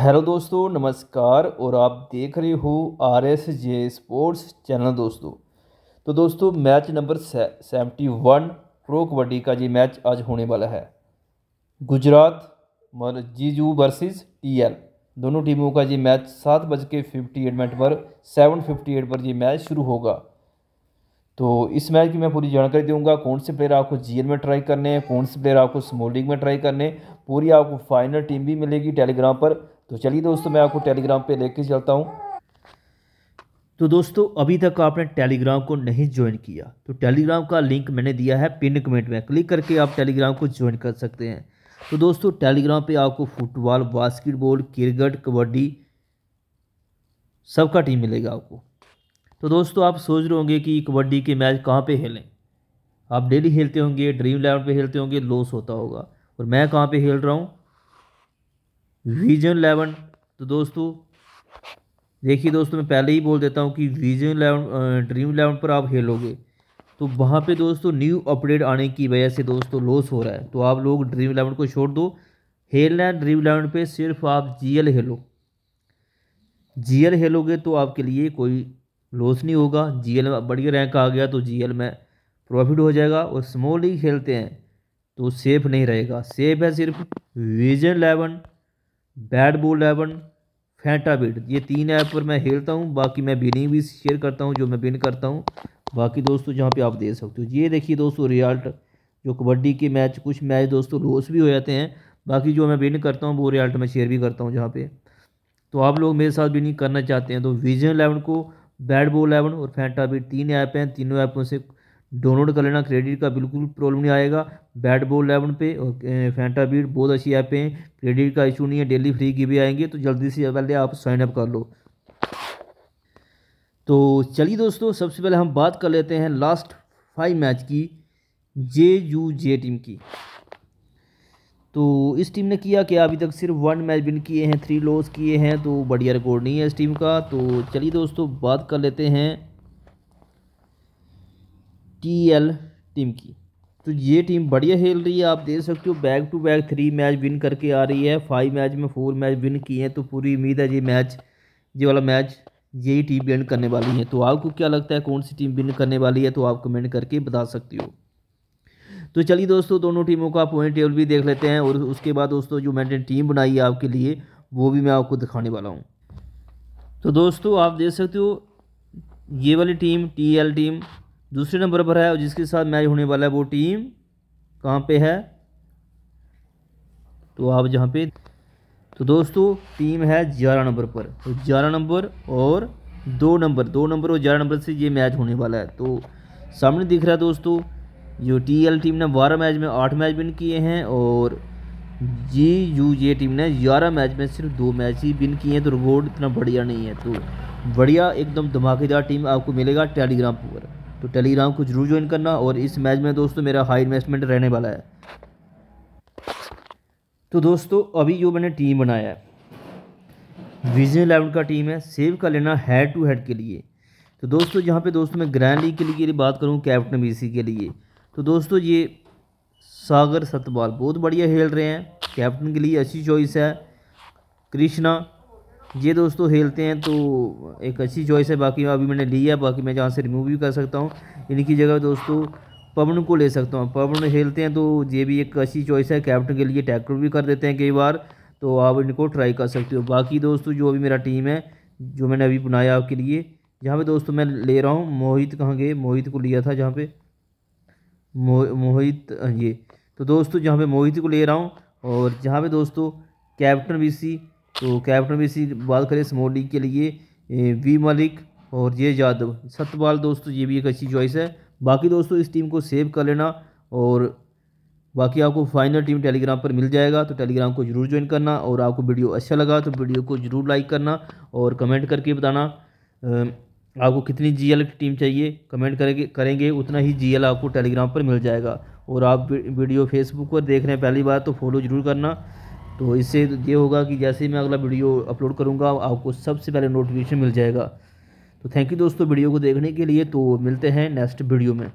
hello दोस्तों नमस्कार और आप देख रहे हो R S J sports channel दोस्तों तो दोस्तों match number seventy one pro kabaddi का ये मैच आज होने वाला है गुजरात जीजू वर्सेस एल दोनों टीमों का ये मैच सात बज के फिफ्टी एट मिनट पर सेवन फिफ्टी एट पर ये मैच शुरू होगा तो इस मैच की मैं पूरी जानकारी दूंगा कौन से प्लेयर आपको जीएल में ट्राई करने हैं कौन से प्लेयर आपको स्मॉल लीग में ट्राई करने पूरी आपको फाइनल टीम भी मिलेगी टेलीग्राम पर तो चलिए दोस्तों मैं आपको टेलीग्राम पे लेके चलता हूँ तो दोस्तों अभी तक आपने टेलीग्राम को नहीं ज्वाइन किया तो टेलीग्राम का लिंक मैंने दिया है पिन कमेंट में क्लिक करके आप टेलीग्राम को ज्वाइन कर सकते हैं तो दोस्तों टेलीग्राम पे आपको फुटबॉल बास्केटबॉल क्रिकेट कबड्डी सबका टीम मिलेगा आपको तो दोस्तों आप सोच रहे होंगे कि कबड्डी के मैच कहाँ पर खेलें आप डेली खेलते होंगे ड्रीम इलेवन पर खेलते होंगे लॉस होता होगा और मैं कहाँ पर खेल रहा हूँ रीजन इलेवन तो दोस्तों देखिए दोस्तों मैं पहले ही बोल देता हूँ कि रीजन इलेवन ड्रीम इलेवन पर आप हेलोगे तो वहाँ पे दोस्तों न्यू अपडेट आने की वजह से दोस्तों लॉस हो रहा है तो आप लोग ड्रीम इलेवन को छोड़ दो हेलना ड्रीम इलेवन पे सिर्फ आप जीएल हेलो जीएल हेलोगे तो आपके लिए कोई लॉस नहीं होगा जीएल में बढ़िया रैंक आ गया तो जीएल में प्रॉफिट हो जाएगा और स्मॉल ही खेलते हैं तो सेफ नहीं रहेगा सेफ है सिर्फ Vision Eleven Bat Ball Eleven Fanta Beat ये तीन ऐप पर मैं खेलता हूँ बाकी मैं बिनिंग भी शेयर करता हूँ जो मैं बिन करता हूँ बाकी दोस्तों जहाँ पे आप दे सकते हो ये देखिए दोस्तों रिजल्ट जो कबड्डी के मैच कुछ मैच दोस्तों लॉस भी हो जाते हैं बाकी जो मैं बिन करता हूँ वो रिजल्ट मैं शेयर भी करता हूँ जहाँ पर तो आप लोग मेरे साथ बिनिंग करना चाहते हैं तो विजन एलेवन को बैट बॉल एलेवन और फैंटा बीट तीन ऐप हैं तीनों ऐपों से डाउनलोड कर लेना क्रेडिट का बिल्कुल प्रॉब्लम नहीं आएगा बैट बॉल इलेवन पे और फैंटा बीट बहुत अच्छी ऐप हैं क्रेडिट का इशू नहीं है डेली फ्री की भी आएंगे तो जल्दी से पहले आप साइन अप कर लो तो चलिए दोस्तों सबसे पहले हम बात कर लेते हैं लास्ट फाइव मैच की जे यू जे टीम की तो इस टीम ने किया कि अभी तक सिर्फ वन मैच विन किए हैं थ्री लॉस किए हैं तो बढ़िया रिकॉर्ड नहीं है इस टीम का तो चलिए दोस्तों बात कर लेते हैं टीएल टीम की तो ये टीम बढ़िया खेल रही है आप देख सकते हो back to back three match win करके आ रही है फाइव मैच में फोर मैच विन किए हैं तो पूरी उम्मीद है ये मैच ये वाला मैच यही टीम विन करने वाली है तो आपको क्या लगता है कौन सी टीम विन करने वाली है तो आप कमेंट करके बता सकते हो तो चलिए दोस्तों दोनों टीमों का पॉइंट टेबल भी देख लेते हैं और उसके बाद दोस्तों जो मैंने टीम बनाई है आपके लिए वो भी मैं आपको दिखाने वाला हूँ तो दोस्तों आप देख सकते हो ये वाली टीम टी एल टीम दूसरे नंबर पर है और जिसके साथ मैच होने वाला है वो टीम कहाँ पे है तो आप जहाँ पे तो दोस्तों टीम है ग्यारह नंबर पर तो ग्यारह नंबर और दो नंबर दो नंबर और ग्यारह नंबर से ये मैच होने वाला है तो सामने दिख रहा है दोस्तों जो टी एल टीम ने बारह मैच में आठ मैच विन किए हैं और जी यू जे टीम ने ग्यारह मैच में सिर्फ दो मैच ही विन किए हैं तो रिकॉर्ड इतना बढ़िया नहीं है तो बढ़िया एकदम धमाकेदार टीम आपको मिलेगा टेलीग्राम पर तो टेलीग्राम को जरूर ज्वाइन करना और इस मैच में दोस्तों मेरा हाई इन्वेस्टमेंट रहने वाला है तो दोस्तों अभी जो मैंने टीम बनाया है विजन इलेवन का टीम है सेव कर लेना हेड टू हेड के लिए तो दोस्तों यहाँ पे दोस्तों मैं ग्रैंड लीग के लिए बात करूँ कैप्टन बीसी के लिए तो दोस्तों ये सागर सतपाल बहुत बढ़िया खेल रहे हैं कैप्टन के लिए अच्छी चॉइस है कृष्णा ये दोस्तों हेलते हैं तो एक अच्छी चॉइस है बाकी अभी मैंने लिया बाकी मैं जहाँ से रिमूव भी कर सकता हूँ इनकी जगह दोस्तों पवन को ले सकता हूँ पवन हेलते हैं तो ये भी एक अच्छी चॉइस है कैप्टन के लिए टैक्टर भी कर देते हैं कई बार तो आप इनको ट्राई कर सकते हो बाकी दोस्तों जो अभी मेरा टीम है जो मैंने अभी बनाया आपके लिए जहाँ पे दोस्तों मैं ले रहा हूँ मोहित कहाँ गए मोहित को लिया था जहाँ पे मो मोहित ये हाँ तो दोस्तों जहाँ पे मोहित को ले रहा हूँ और जहाँ पे दोस्तों कैप्टन सी तो कैप्टन भी इसी बात करें स्मॉल लीग के लिए वी मलिक और ये यादव सतपाल दोस्तों ये भी एक अच्छी चॉइस है बाकी दोस्तों इस टीम को सेव कर लेना और बाकी आपको फाइनल टीम टेलीग्राम पर मिल जाएगा तो टेलीग्राम को जरूर ज्वाइन करना और आपको वीडियो अच्छा लगा तो वीडियो को जरूर लाइक करना और कमेंट करके बताना आपको कितनी जी एल टीम चाहिए कमेंट करेंगे करेंगे उतना ही जी एल आपको टेलीग्राम पर मिल जाएगा और आप वीडियो फेसबुक पर देख रहे हैं पहली बार तो फॉलो ज़रूर करना तो इससे ये होगा कि जैसे ही मैं अगला वीडियो अपलोड करूँगा आपको सबसे पहले नोटिफिकेशन मिल जाएगा तो थैंक यू दोस्तों वीडियो को देखने के लिए तो मिलते हैं नेक्स्ट वीडियो में